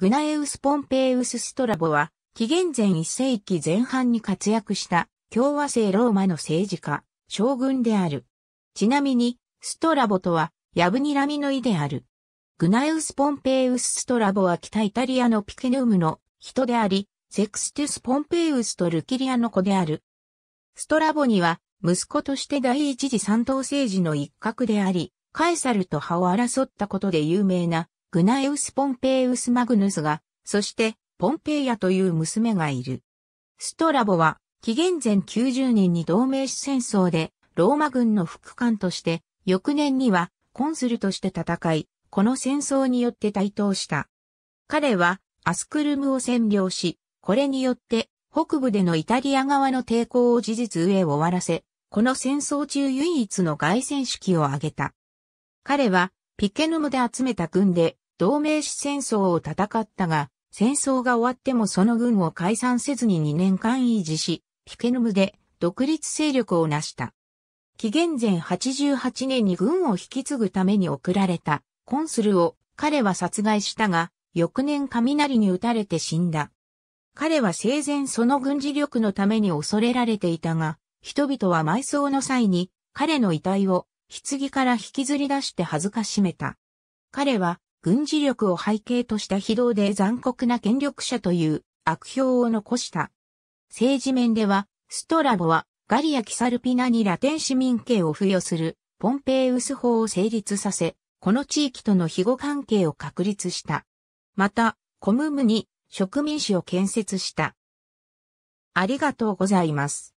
グナエウス・ポンペイウス・ストラボは、紀元前1世紀前半に活躍した共和制ローマの政治家、将軍である。ちなみに、ストラボとは、ヤブニラミの意である。グナエウス・ポンペイウス・ストラボは北イタリアのピケヌムの人であり、セクスティス・ポンペイウスとルキリアの子である。ストラボには、息子として第一次三党政治の一角であり、カエサルと派を争ったことで有名なグナエウス・ポンペイウス・マグヌスが、そして、ポンペイヤという娘がいる。ストラボは、紀元前90年に同盟主戦争で、ローマ軍の副官として、翌年には、コンスルとして戦い、この戦争によって台頭した。彼は、アスクルムを占領し、これによって、北部でのイタリア側の抵抗を事実上終わらせ、この戦争中唯一の外戦式を挙げた。彼は、ピケヌムで集めた軍で、同盟史戦争を戦ったが、戦争が終わってもその軍を解散せずに2年間維持し、ピケヌムで独立勢力を成した。紀元前88年に軍を引き継ぐために送られたコンスルを彼は殺害したが、翌年雷に撃たれて死んだ。彼は生前その軍事力のために恐れられていたが、人々は埋葬の際に彼の遺体を棺から引きずり出して恥ずかしめた。彼は軍事力を背景とした非道で残酷な権力者という悪評を残した。政治面では、ストラボはガリア・キサルピナにラテン市民権を付与するポンペイウス法を成立させ、この地域との庇護関係を確立した。また、コムムに植民地を建設した。ありがとうございます。